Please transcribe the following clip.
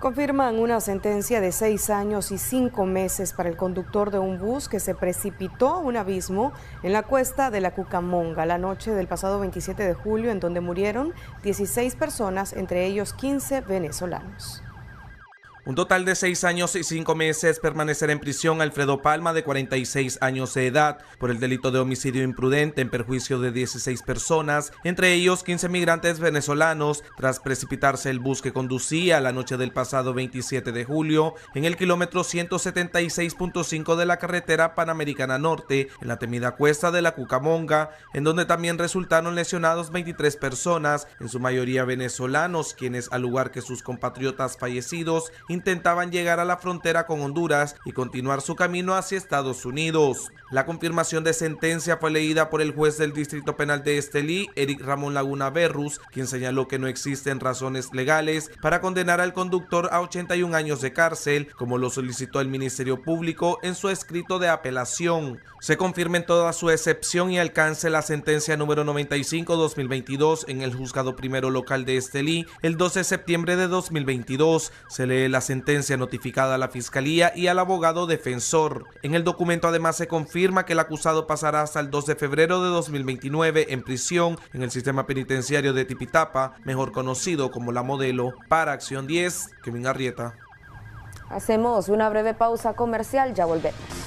Confirman una sentencia de seis años y cinco meses para el conductor de un bus que se precipitó a un abismo en la cuesta de la Cucamonga la noche del pasado 27 de julio, en donde murieron 16 personas, entre ellos 15 venezolanos. Un total de seis años y cinco meses permanecerá en prisión Alfredo Palma, de 46 años de edad, por el delito de homicidio imprudente en perjuicio de 16 personas, entre ellos 15 migrantes venezolanos, tras precipitarse el bus que conducía la noche del pasado 27 de julio en el kilómetro 176.5 de la carretera Panamericana Norte, en la temida cuesta de la Cucamonga, en donde también resultaron lesionados 23 personas, en su mayoría venezolanos, quienes al lugar que sus compatriotas fallecidos intentaban llegar a la frontera con Honduras y continuar su camino hacia Estados Unidos. La confirmación de sentencia fue leída por el juez del Distrito Penal de Estelí, Eric Ramón Laguna Berrus, quien señaló que no existen razones legales para condenar al conductor a 81 años de cárcel, como lo solicitó el Ministerio Público en su escrito de apelación. Se confirma en toda su excepción y alcance la sentencia número 95-2022 en el Juzgado Primero Local de Estelí el 12 de septiembre de 2022. Se lee la sentencia notificada a la Fiscalía y al abogado defensor. En el documento además se confirma que el acusado pasará hasta el 2 de febrero de 2029 en prisión en el sistema penitenciario de Tipitapa, mejor conocido como la modelo, para Acción 10, Kevin Arrieta. Hacemos una breve pausa comercial, ya volvemos.